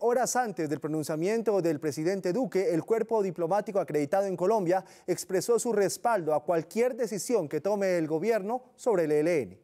Horas antes del pronunciamiento del presidente Duque, el cuerpo diplomático acreditado en Colombia expresó su respaldo a cualquier decisión que tome el gobierno sobre el ELN.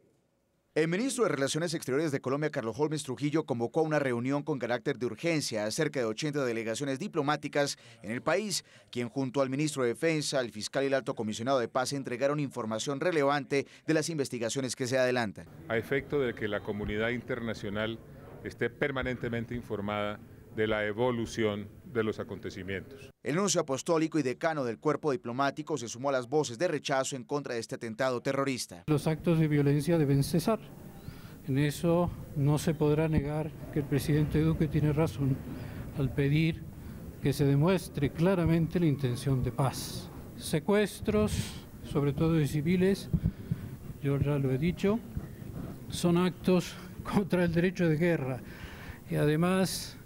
El ministro de Relaciones Exteriores de Colombia, Carlos Holmes Trujillo, convocó una reunión con carácter de urgencia a cerca de 80 delegaciones diplomáticas en el país, quien junto al ministro de Defensa, el fiscal y el alto comisionado de paz entregaron información relevante de las investigaciones que se adelantan. A efecto de que la comunidad internacional esté permanentemente informada de la evolución de los acontecimientos. El nuncio apostólico y decano del cuerpo diplomático se sumó a las voces de rechazo en contra de este atentado terrorista. Los actos de violencia deben cesar. En eso no se podrá negar que el presidente Duque tiene razón al pedir que se demuestre claramente la intención de paz. Secuestros, sobre todo de civiles, yo ya lo he dicho, son actos contra el derecho de guerra y además,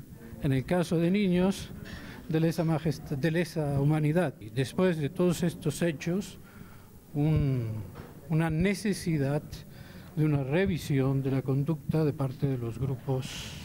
en el caso de niños, de lesa, de humanidad. Y después de todos estos hechos, una necesidad de una revisión de la conducta de parte de los grupos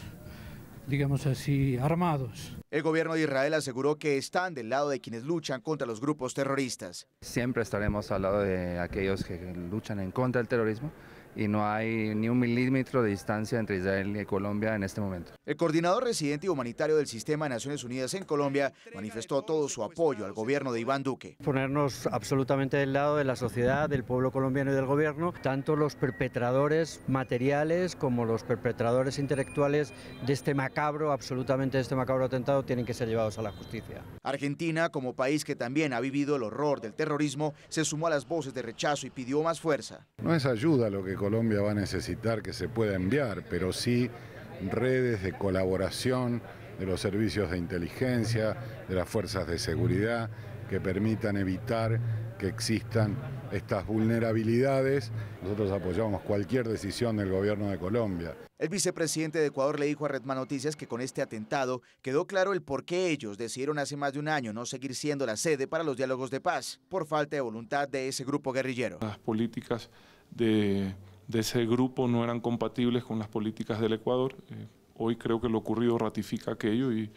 digamos así, armados. El gobierno de Israel aseguró que están del lado de quienes luchan contra los grupos terroristas. Siempre estaremos al lado de aquellos que luchan en contra del terrorismo, y no hay ni un milímetro de distancia entre Israel y Colombia en este momento. El coordinador residente y humanitario del Sistema de Naciones Unidas en Colombia manifestó todo su apoyo al gobierno de Iván Duque. Ponernos absolutamente del lado de la sociedad, del pueblo colombiano y del gobierno, tanto los perpetradores materiales como los perpetradores intelectuales de este macabro, absolutamente de este macabro atentado, tienen que ser llevados a la justicia. Argentina, como país que también ha vivido el horror del terrorismo, se sumó a las voces de rechazo y pidió más fuerza. No es ayuda lo que Colombia va a necesitar que se pueda enviar, pero sí redes de colaboración de los servicios de inteligencia, de las fuerzas de seguridad, que permitan evitar que existan estas vulnerabilidades. Nosotros apoyamos cualquier decisión del gobierno de Colombia. El vicepresidente de Ecuador le dijo a Redma Noticias que con este atentado quedó claro el por qué ellos decidieron hace más de un año no seguir siendo la sede para los diálogos de paz, por falta de voluntad de ese grupo guerrillero. Las políticas de de ese grupo no eran compatibles con las políticas del Ecuador. Eh, hoy creo que lo ocurrido ratifica aquello y,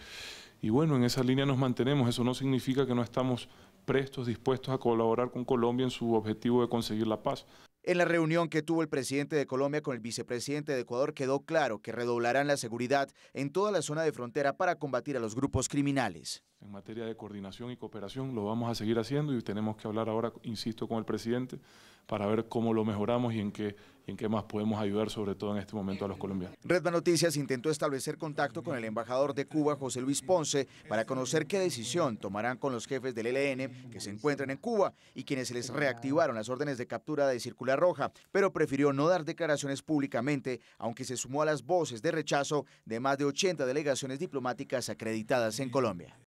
y bueno, en esa línea nos mantenemos. Eso no significa que no estamos prestos, dispuestos a colaborar con Colombia en su objetivo de conseguir la paz. En la reunión que tuvo el presidente de Colombia con el vicepresidente de Ecuador quedó claro que redoblarán la seguridad en toda la zona de frontera para combatir a los grupos criminales en materia de coordinación y cooperación. Lo vamos a seguir haciendo y tenemos que hablar ahora, insisto, con el presidente para ver cómo lo mejoramos y en qué, en qué más podemos ayudar, sobre todo en este momento, a los colombianos. Redma Noticias intentó establecer contacto con el embajador de Cuba, José Luis Ponce, para conocer qué decisión tomarán con los jefes del ELN que se encuentran en Cuba y quienes les reactivaron las órdenes de captura de Circular Roja, pero prefirió no dar declaraciones públicamente, aunque se sumó a las voces de rechazo de más de 80 delegaciones diplomáticas acreditadas en Colombia.